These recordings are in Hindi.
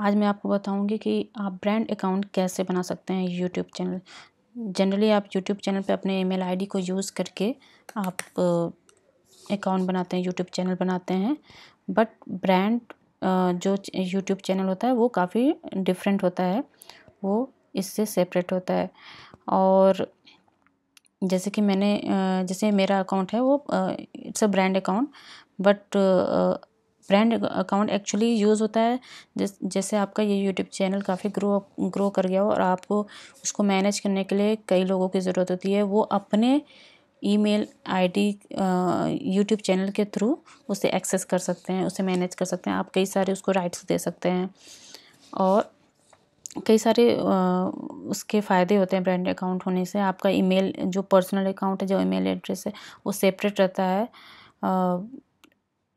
आज मैं आपको बताऊंगी कि आप ब्रांड अकाउंट कैसे बना सकते हैं यूट्यूब चैनल जनरली आप यूट्यूब चैनल पे अपने ईमेल आईडी को यूज़ करके आप अकाउंट बनाते हैं यूट्यूब चैनल बनाते हैं बट ब्रांड जो यूट्यूब चैनल होता है वो काफ़ी डिफरेंट होता है वो इससे सेपरेट होता है और जैसे कि मैंने जैसे मेरा अकाउंट है वो it's a brand account but brand account actually use होता है जिस जैसे आपका ये यूट्यूब चैनल काफ़ी ग्रो ग्रो कर गया हो और आपको उसको मैनेज करने के लिए कई लोगों की ज़रूरत होती है वो अपने ईमेल आईडी यूट्यूब चैनल के थ्रू उसे एक्सेस कर सकते हैं उसे मैनेज कर सकते हैं आप कई सारे उसको राइट्स दे सकते हैं और कई सारे उसके फ़ायदे होते हैं ब्रांड अकाउंट होने से आपका ईमेल जो पर्सनल अकाउंट है जो ईमेल एड्रेस है वो सेपरेट रहता है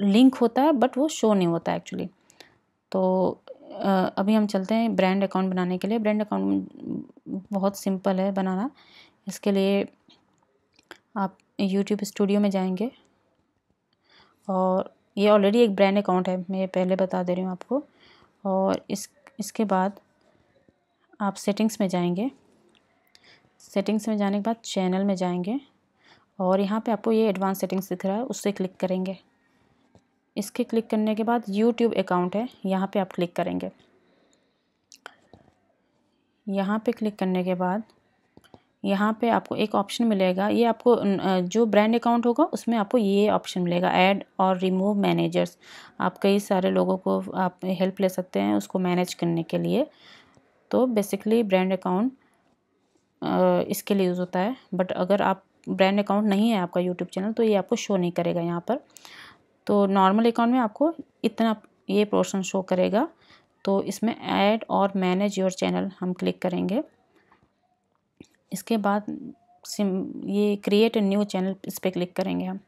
लिंक होता है बट वो शो नहीं होता एक्चुअली तो अभी हम चलते हैं ब्रांड अकाउंट बनाने के लिए ब्रांड अकाउंट बहुत सिंपल है बनाना इसके लिए आप यूट्यूब स्टूडियो में जाएंगे और ये ऑलरेडी एक ब्रांड अकाउंट है मैं पहले बता दे रही हूँ आपको और इस इसके बाद आप सेटिंग्स में जाएंगे सेटिंग्स में जाने के बाद चैनल में जाएंगे और यहाँ पे आपको ये एडवांस सेटिंग्स दिख रहा है उससे क्लिक करेंगे इसके क्लिक करने के बाद यूट्यूब अकाउंट है यहाँ पे आप क्लिक करेंगे यहाँ पे क्लिक करने के बाद यहाँ पे आपको एक ऑप्शन मिलेगा ये आपको जो ब्रांड अकाउंट होगा उसमें आपको ये ऑप्शन मिलेगा ऐड और रिमूव मैनेजर्स आप कई सारे लोगों को आप हेल्प ले सकते हैं उसको मैनेज करने के लिए तो बेसिकली ब्रांड अकाउंट इसके लिए यूज़ होता है बट अगर आप ब्रांड अकाउंट नहीं है आपका यूट्यूब चैनल तो ये आपको शो नहीं करेगा यहाँ पर तो नॉर्मल अकाउंट में आपको इतना ये पोर्शन शो करेगा तो इसमें ऐड और मैनेज योर चैनल हम क्लिक करेंगे इसके बाद सिम ये क्रिएट ए न्यू चैनल इस पर क्लिक करेंगे हम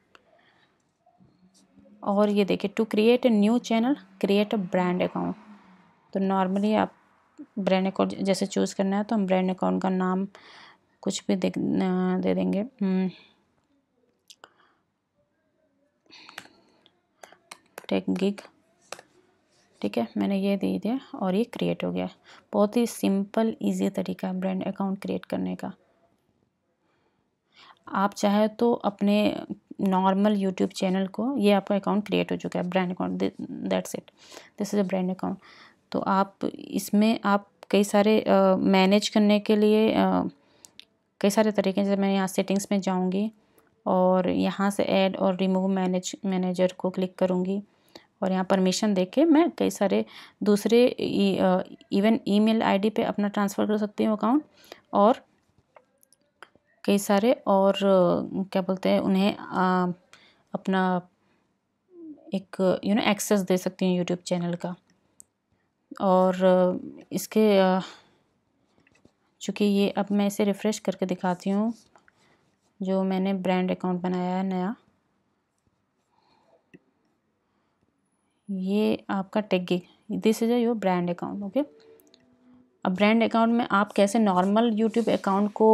और ये देखिए to create a new channel create a brand account तो नॉर्मली आप ब्रांड अकाउंट जैसे चूज़ करना है तो हम ब्रांड अकाउंट का नाम कुछ भी दे, दे देंगे हम्म, टेक गिग ठीक है मैंने ये दे दिया और ये क्रिएट हो गया बहुत ही सिंपल इजी तरीका है ब्रांड अकाउंट क्रिएट करने का आप चाहे तो अपने नॉर्मल यूट्यूब चैनल को ये आपका अकाउंट क्रिएट हो चुका है brand account that's it this is a brand account तो आप इसमें आप कई सारे मैनेज uh, करने के लिए uh, कई सारे तरीके जैसे मैं यहाँ सेटिंग्स में जाऊँगी और यहाँ से ऐड और रिमूव मैनेज मैनेजर को क्लिक करूँगी और यहाँ परमिशन दे के मैं कई सारे दूसरे इवन ईमेल आईडी पे अपना ट्रांसफ़र कर सकती हूँ अकाउंट और कई सारे और क्या बोलते हैं उन्हें आ, अपना एक यू नो एक्सेस दे सकती हूँ यूट्यूब चैनल का और इसके चूँकि ये अब मैं इसे रिफ़्रेश करके दिखाती हूँ जो मैंने ब्रांड अकाउंट बनाया है नया ये आपका टेगिक this is your brand account okay अब ब्रांड अकाउंट में आप कैसे नॉर्मल यूट्यूब अकाउंट को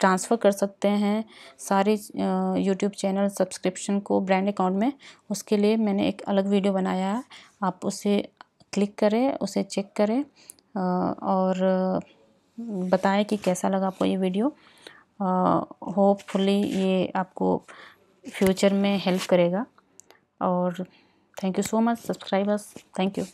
ट्रांसफ़र कर सकते हैं सारे यूट्यूब चैनल सब्सक्रिप्शन को ब्रांड अकाउंट में उसके लिए मैंने एक अलग वीडियो बनाया है आप उसे क्लिक करें उसे चेक करें और बताएं कि कैसा लगा आपको ये वीडियो होपफुली ये आपको फ्यूचर में हेल्प करेगा और Thank you so much, subscribers. Thank you.